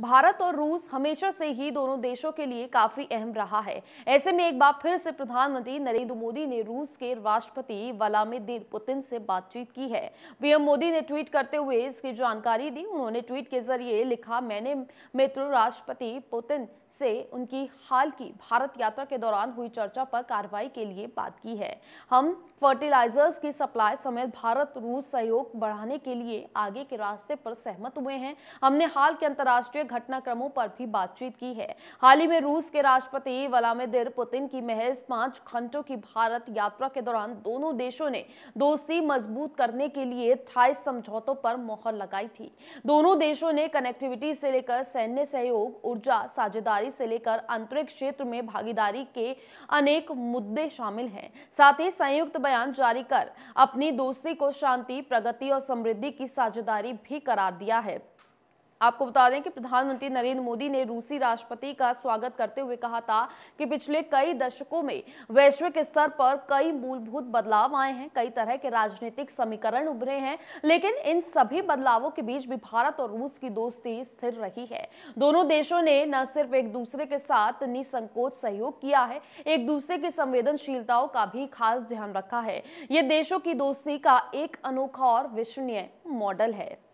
भारत और रूस हमेशा से ही दोनों देशों के लिए काफी अहम रहा है ऐसे में एक बार फिर से प्रधानमंत्री नरेंद्र मोदी ने रूस के राष्ट्रपति व्लादिमीर पुतिन से बातचीत की है पीएम मोदी ने ट्वीट करते हुए इसकी जानकारी दी उन्होंने ट्वीट के जरिए लिखा मैंने मित्र राष्ट्रपति पुतिन से उनकी हाल की भारत यात्रा के दौरान हुई चर्चा पर कार्रवाई के लिए बात की है हम फर्टिलाइजर्स की सप्लाई समेत भारत रूस सहयोग बढ़ाने के लिए आगे के रास्ते पर सहमत हुए हैं हमने हाल के अंतर्राष्ट्रीय घटनाक्रमों पर भी बातचीत की है हाल ही में रूस के राष्ट्रपति व्लामिदिर पुतिन की महज पांच घंटों की भारत यात्रा के दौरान दोनों देशों ने दोस्ती मजबूत करने के लिए अट्ठाईस समझौतों पर मोहर लगाई थी दोनों देशों ने कनेक्टिविटी से लेकर सैन्य सहयोग ऊर्जा साझेदारी से लेकर अंतरिक्ष क्षेत्र में भागीदारी के अनेक मुद्दे शामिल हैं साथ ही संयुक्त बयान जारी कर अपनी दोस्ती को शांति प्रगति और समृद्धि की साझेदारी भी करार दिया है आपको बता दें कि प्रधानमंत्री नरेंद्र मोदी ने रूसी राष्ट्रपति का स्वागत करते हुए कहा था कि पिछले कई दशकों में वैश्विक स्तर पर कई मूलभूत बदलाव आए हैं कई तरह के राजनीतिक समीकरण उभरे हैं लेकिन इन सभी बदलावों के बीच भी भारत और रूस की दोस्ती स्थिर रही है दोनों देशों ने न सिर्फ एक दूसरे के साथ निसंकोच सहयोग किया है एक दूसरे की संवेदनशीलताओं का भी खास ध्यान रखा है ये देशों की दोस्ती का एक अनोखा और विश्वनीय मॉडल है